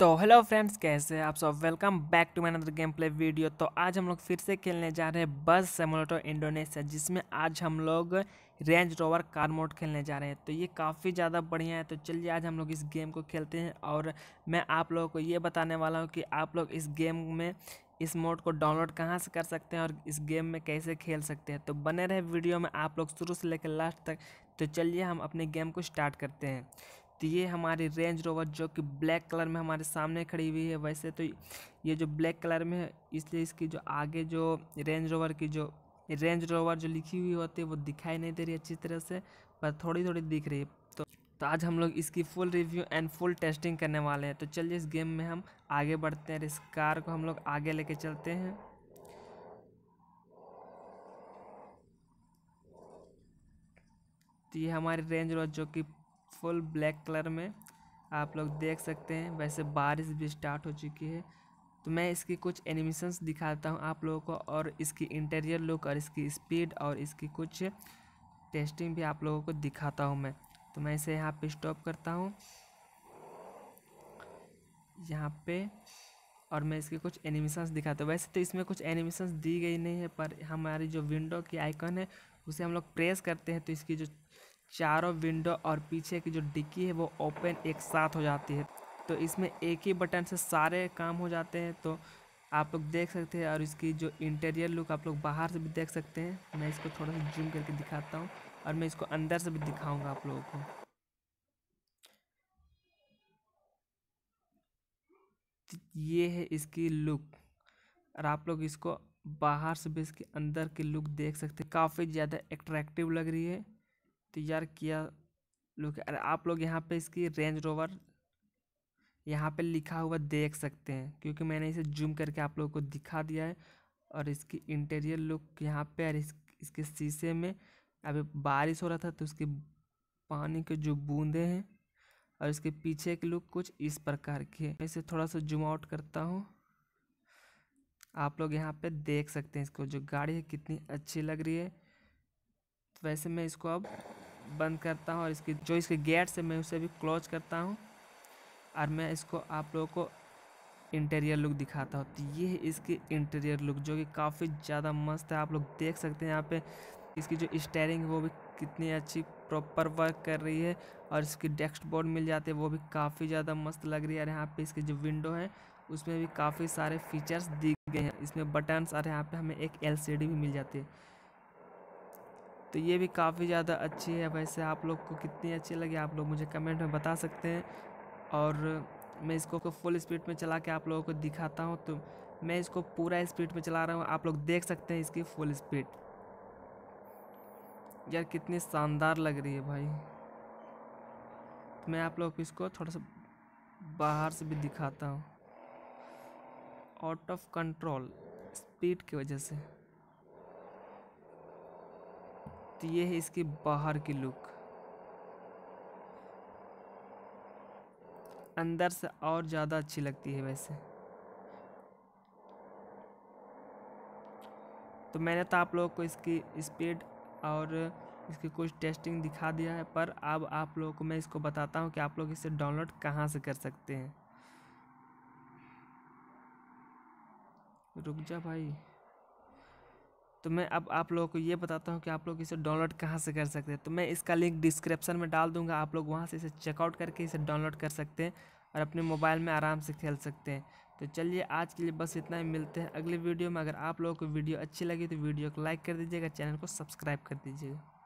तो hello friends कैसे आप सब welcome back to my another game play video तो आज हम लोग फिर से खेलने जा रहे हैं बस सेमोलेटो इंडोनेशिया जिसमें आज हम लोग रेंज रोवर कार मोड खेलने जा रहे हैं तो ये काफ़ी ज़्यादा बढ़िया है तो चलिए आज हम लोग इस गेम को खेलते हैं और मैं आप लोगों को ये बताने वाला हूँ कि आप लोग इस गेम में इस मोड को डाउनलोड कहाँ से कर सकते हैं और इस गेम में कैसे खेल सकते हैं तो बने रहे वीडियो में आप लोग शुरू से लेकर लास्ट तक तो चलिए हम अपने गेम को स्टार्ट करते हैं तो ये हमारी रेंज रोवर जो कि ब्लैक कलर में हमारे सामने खड़ी हुई है वैसे तो ये जो ब्लैक कलर में है इसलिए इसकी जो आगे जो रेंज रोवर की जो रेंज रोवर जो लिखी हुई होती है वो दिखाई नहीं दे रही अच्छी तरह से पर थोड़ी थोड़ी दिख रही है तो तो आज हम लोग इसकी full review and full testing करने वाले हैं तो चलिए इस गेम में हम आगे बढ़ते हैं इस कार को हम लोग आगे लेके चलते हैं तो ये हमारी रेंज रोवर जो कि फुल ब्लैक कलर में आप लोग देख सकते हैं वैसे बारिश भी स्टार्ट हो चुकी है तो मैं इसकी कुछ एनिमेशंस दिखाता हूँ आप लोगों को और इसकी इंटीरियर लुक और इसकी स्पीड और इसकी कुछ टेस्टिंग भी आप लोगों को दिखाता हूँ मैं तो मैं इसे यहाँ पे स्टॉप करता हूँ यहाँ पे और मैं इसके कुछ एनिमेशंस दिखाता हूँ वैसे तो इसमें कुछ एनिमेशंस दी गई नहीं है पर हमारी जो विंडो की आइकन है उसे हम लोग प्रेस करते हैं तो इसकी जो चारों विंडो और पीछे की जो डिक्की है वो ओपन एक साथ हो जाती है तो इसमें एक ही बटन से सारे काम हो जाते हैं तो आप लोग देख सकते हैं और इसकी जो इंटीरियर लुक आप लोग बाहर से भी देख सकते हैं मैं इसको थोड़ा सा जूम करके दिखाता हूँ और मैं इसको अंदर से भी दिखाऊँगा आप लोगों को ये है इसकी लुक और आप लोग इसको बाहर से भी इसके अंदर की लुक देख सकते हैं काफ़ी ज़्यादा एट्रैक्टिव लग रही है तैयार किया लोग अरे आप लोग यहाँ पे इसकी रेंज रोवर यहाँ पे लिखा हुआ देख सकते हैं क्योंकि मैंने इसे जूम करके आप लोगों को दिखा दिया है और इसकी इंटीरियर लुक यहाँ पे और इस, इसके शीशे में अभी बारिश हो रहा था तो उसके पानी के जो बूंदे हैं और इसके पीछे की लुक कुछ इस प्रकार की है मैं इसे थोड़ा सा जूम आउट करता हूँ आप लोग यहाँ पे देख सकते हैं इसको जो गाड़ी है कितनी अच्छी लग रही है तो वैसे मैं इसको अब बंद करता हूँ और इसकी जो इसके गेट्स है मैं उसे भी क्लोज करता हूँ और मैं इसको आप लोगों को इंटीरियर लुक दिखाता हूँ तो ये है इसकी इंटीरियर लुक जो कि काफ़ी ज़्यादा मस्त है आप लोग देख सकते हैं यहाँ पे इसकी जो स्टेयरिंग वो भी कितनी अच्छी प्रॉपर वर्क कर रही है और इसकी डेस्क बोर्ड मिल जाते हैं वो भी काफ़ी ज़्यादा मस्त लग रही है और यहाँ पे इसकी जो विंडो है उसमें भी काफ़ी सारे फीचर्स दिख गए हैं इसमें बटन्स और यहाँ पर हमें एक डी भी मिल जाती है तो ये भी काफ़ी ज़्यादा अच्छी है वैसे आप लोग को कितनी अच्छी लगी आप लोग मुझे कमेंट में बता सकते हैं और मैं इसको फुल स्पीड में चला के आप लोगों को दिखाता हूँ तो मैं इसको पूरा स्पीड में चला रहा हूँ आप लोग देख सकते हैं इसकी फुल स्पीड यार कितनी शानदार लग रही है भाई तो मैं आप लोग इसको थोड़ा सा बाहर से भी दिखाता हूँ आउट ऑफ कंट्रोल स्पीड की वजह से तो ये है इसके बाहर की लुक अंदर से और ज़्यादा अच्छी लगती है वैसे तो मैंने तो आप लोगों को इसकी स्पीड और इसकी कुछ टेस्टिंग दिखा दिया है पर अब आप लोगों को मैं इसको बताता हूँ कि आप लोग इसे डाउनलोड कहाँ से कर सकते हैं रुक जा भाई तो मैं अब आप लोगों को ये बताता हूँ कि आप लोग इसे डाउनलोड कहाँ से कर सकते हैं तो मैं इसका लिंक डिस्क्रिप्शन में डाल दूँगा आप लोग वहाँ से इसे चेकआउट करके इसे डाउनलोड कर सकते हैं और अपने मोबाइल में आराम से खेल सकते हैं तो चलिए आज के लिए बस इतना ही मिलते हैं अगले वीडियो में अगर आप लोगों को वीडियो अच्छी लगी तो वीडियो को लाइक कर दीजिएगा चैनल को सब्सक्राइब कर दीजिएगा